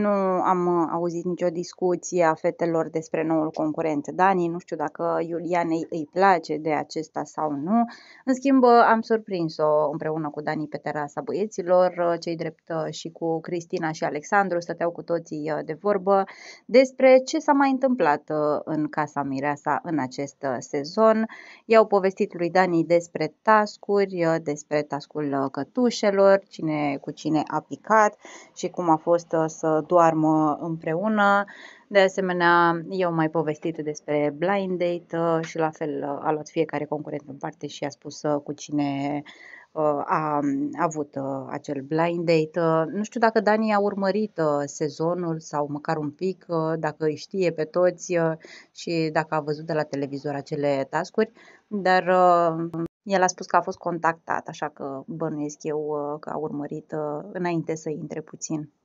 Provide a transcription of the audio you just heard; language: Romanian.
Nu am uh, auzit nicio discuție a fetelor despre noul concurent Dani, nu știu dacă Iulianei îi place de acesta sau nu. În schimb, uh, am surprins-o împreună cu Dani pe terasa băieților, uh, cei drept și cu Cristina și Alexandru, stăteau cu toții de vorbă despre ce s-a mai întâmplat în Casa Mireasa în acest sezon. I-au povestit lui Dani despre tascuri, despre tascul cătușelor, cine cu cine a picat și cum a fost să doarmă împreună. De asemenea, eu mai povestit despre blind date uh, și la fel uh, a luat fiecare concurent în parte și a spus uh, cu cine a um, avut acel blind date. Nu știu dacă Dani a urmărit sezonul sau măcar un pic, dacă îi știe pe toți și dacă a văzut de la televizor acele tascuri, dar el a spus că a fost contactat, așa că bănuiesc eu că a urmărit înainte să intre puțin.